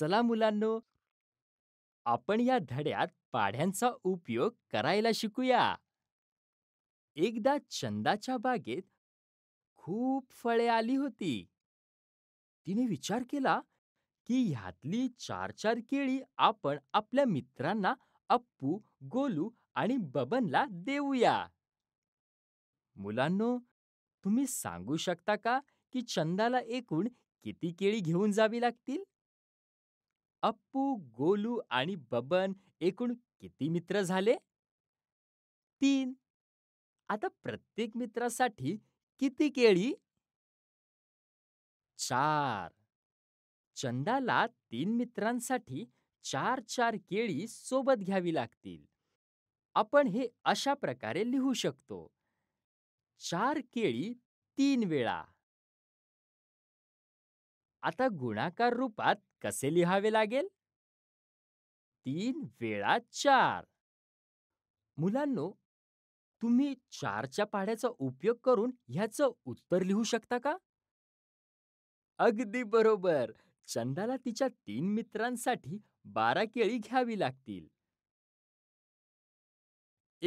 चला मुलांनो, आपण या धड्यात पाढ्यांचा उपयोग करायला शिकूया. एकदा चंदाच्या बागेत खूप फळे आली होती. तिने विचार केला की ह्यातली चार चार केळी आपण आपल्या मित्रांना अप्पू, गोलू आणि बबनला देऊया. मुलांनो, तुम्ही सांगू शकता का की चंदाला एकूण किती केळी घेऊन जावी लागतील? अप्पू, गोलू आणि बबन एकूण किती मित्र झाले? तीन. आता प्रत्येक मित्रासाठी किती केळी? चार. चंदाला तीन मित्रांसाठी चार चार केळी सोबत घ्यावी लागतील. आपण हे अशा प्रकारे लिहू शकतो. चार केळी तीन वेळा आता गुणाकार रूपात कसे लिहावे लागेल तीन वेळा चार मुलांनो तुम्ही चारच्या पाढ्याचा उपयोग करून ह्याचं उत्तर लिहू शकता का अगदी बरोबर चंदाला तिच्या तीन मित्रांसाठी बारा केळी घ्यावी लागतील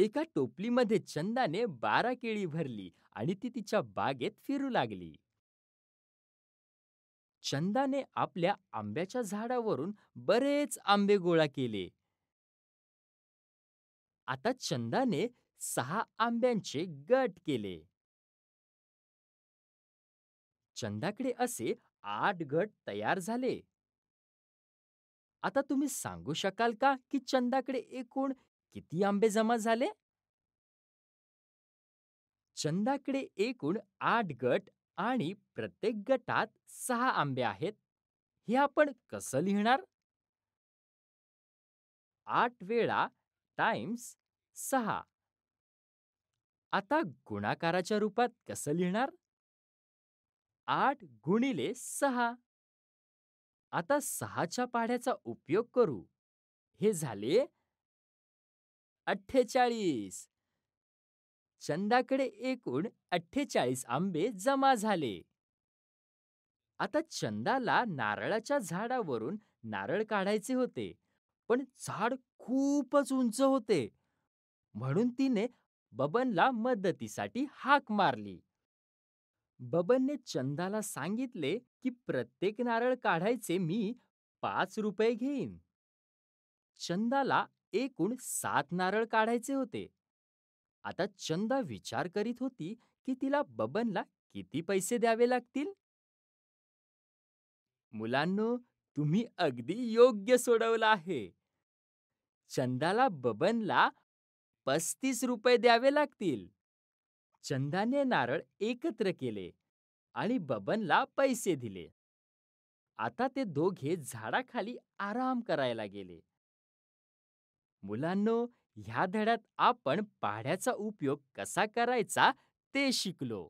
एका टोपलीमध्ये चंदाने बारा केळी भरली आणि ती तिच्या बागेत फिरू लागली चंदाने आपल्या आंब्याच्या झाडावरून बरेच आंबे गोळा केले आता चंदाने सहा आंब्यांचे गट केले चंदाकडे असे आठ गट तयार झाले आता तुम्ही सांगू शकाल का की चंदाकडे एकूण किती आंबे जमा झाले चंदाकडे एकूण आठ गट आणि प्रत्येक गटात सहा आंबे आहेत हे आपण कसं लिहिणार आठ वेळा टाइम्स सहा आता गुणाकाराच्या रूपात कसं लिहिणार आठ गुणिले सहा आता सहाच्या पाढ्याचा उपयोग करू हे झाले अठ्ठेचाळीस चंदाकडे एकूण अठ्ठेचाळीस आंबे जमा झाले आता चंदाला नारळाच्या झाडावरून नारळ काढायचे होते पण झाड खूपच उंच होते म्हणून तिने बबनला मदतीसाठी हाक मारली बबनने चंदाला सांगितले की प्रत्येक नारळ काढायचे मी पाच रुपये घेईन चंदाला एकूण सात नारळ काढायचे होते आता चंदा विचार करीत होती की तिला बबनला किती पैसे द्यावे लागतील मुलांनो तुम्ही अगदी योग्य सोडवलं आहे चंदाला बबनला पस्तीस रुपये द्यावे लागतील चंदाने नारळ एकत्र केले आणि बबनला पैसे दिले आता ते दोघे झाडाखाली आराम करायला गेले मुलांनो ह्या धड्यात आपण पाढ्याचा उपयोग कसा करायचा ते शिकलो.